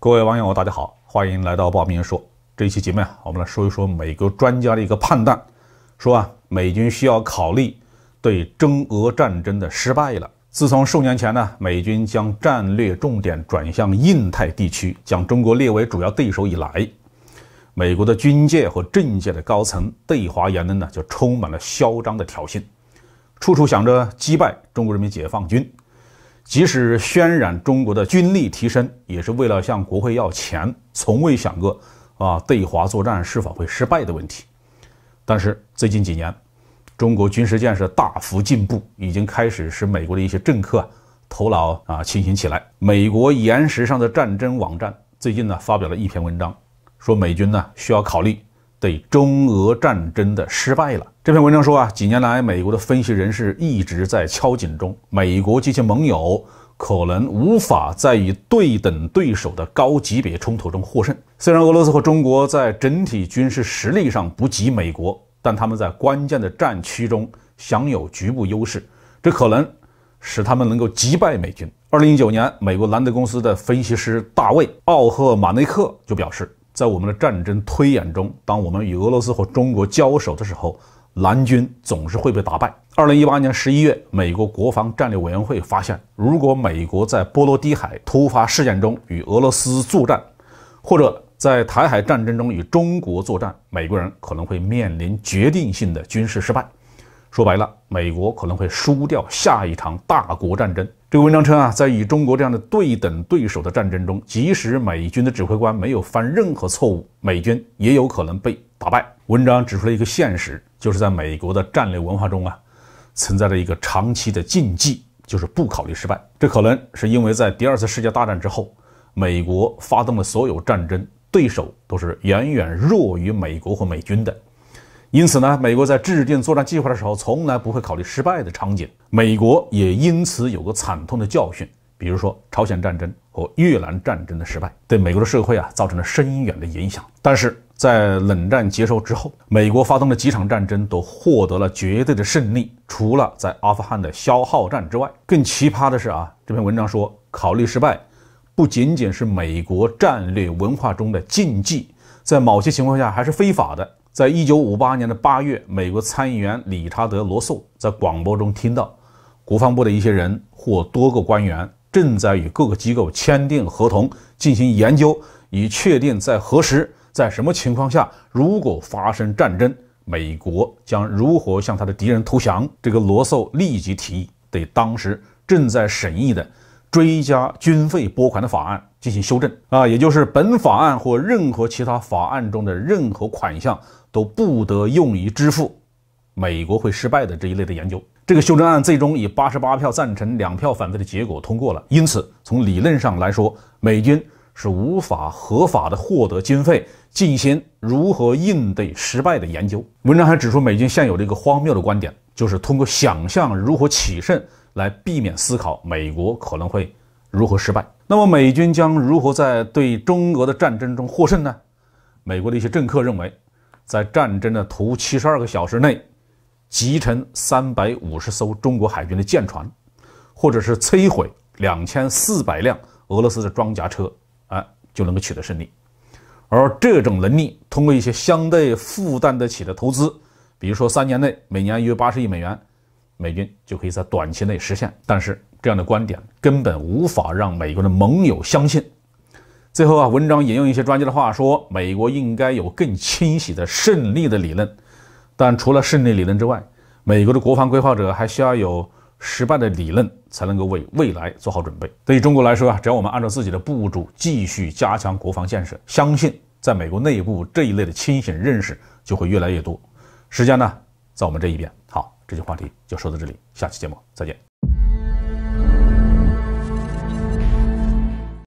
各位网友，大家好，欢迎来到《报名说》这一期节目啊，我们来说一说美国专家的一个判断，说啊，美军需要考虑对中俄战争的失败了。自从数年前呢，美军将战略重点转向印太地区，将中国列为主要对手以来，美国的军界和政界的高层对华言论呢，就充满了嚣张的挑衅，处处想着击败中国人民解放军。即使渲染中国的军力提升，也是为了向国会要钱，从未想过啊对华作战是否会失败的问题。但是最近几年，中国军事建设大幅进步，已经开始使美国的一些政客头脑啊清醒起来。美国岩石上的战争网站最近呢发表了一篇文章，说美军呢需要考虑。对中俄战争的失败了。这篇文章说啊，几年来，美国的分析人士一直在敲警钟：，美国及其盟友可能无法在与对等对手的高级别冲突中获胜。虽然俄罗斯和中国在整体军事实力上不及美国，但他们在关键的战区中享有局部优势，这可能使他们能够击败美军。二零一九年，美国兰德公司的分析师大卫·奥赫马内克就表示。在我们的战争推演中，当我们与俄罗斯和中国交手的时候，蓝军总是会被打败。二零一八年十一月，美国国防战略委员会发现，如果美国在波罗的海突发事件中与俄罗斯作战，或者在台海战争中与中国作战，美国人可能会面临决定性的军事失败。说白了，美国可能会输掉下一场大国战争。这个文章称啊，在与中国这样的对等对手的战争中，即使美军的指挥官没有犯任何错误，美军也有可能被打败。文章指出了一个现实，就是在美国的战略文化中啊，存在着一个长期的禁忌，就是不考虑失败。这可能是因为在第二次世界大战之后，美国发动的所有战争对手都是远远弱于美国和美军的。因此呢，美国在制定作战计划的时候，从来不会考虑失败的场景。美国也因此有个惨痛的教训，比如说朝鲜战争和越南战争的失败，对美国的社会啊造成了深远的影响。但是在冷战结束之后，美国发动的几场战争都获得了绝对的胜利，除了在阿富汗的消耗战之外，更奇葩的是啊，这篇文章说，考虑失败，不仅仅是美国战略文化中的禁忌，在某些情况下还是非法的。在一九五八年的八月，美国参议员理查德·罗素在广播中听到，国防部的一些人或多个官员正在与各个机构签订合同，进行研究，以确定在何时、在什么情况下，如果发生战争，美国将如何向他的敌人投降。这个罗素立即提议对当时正在审议的追加军费拨款的法案。进行修正啊，也就是本法案或任何其他法案中的任何款项都不得用于支付美国会失败的这一类的研究。这个修正案最终以八十八票赞成、两票反对的结果通过了。因此，从理论上来说，美军是无法合法的获得经费进行如何应对失败的研究。文章还指出，美军现有的一个荒谬的观点，就是通过想象如何取胜来避免思考美国可能会如何失败。那么美军将如何在对中俄的战争中获胜呢？美国的一些政客认为，在战争的头七十二个小时内，击沉三百五十艘中国海军的舰船，或者是摧毁两千四百辆俄罗斯的装甲车，哎，就能够取得胜利。而这种能力，通过一些相对负担得起的投资，比如说三年内每年约八十亿美元，美军就可以在短期内实现。但是，这样的观点根本无法让美国的盟友相信。最后啊，文章引用一些专家的话说，美国应该有更清晰的胜利的理论，但除了胜利理论之外，美国的国防规划者还需要有失败的理论，才能够为未来做好准备。对于中国来说啊，只要我们按照自己的步骤继续加强国防建设，相信在美国内部这一类的清醒认识就会越来越多。时间呢，在我们这一边，好，这期话题就说到这里，下期节目再见。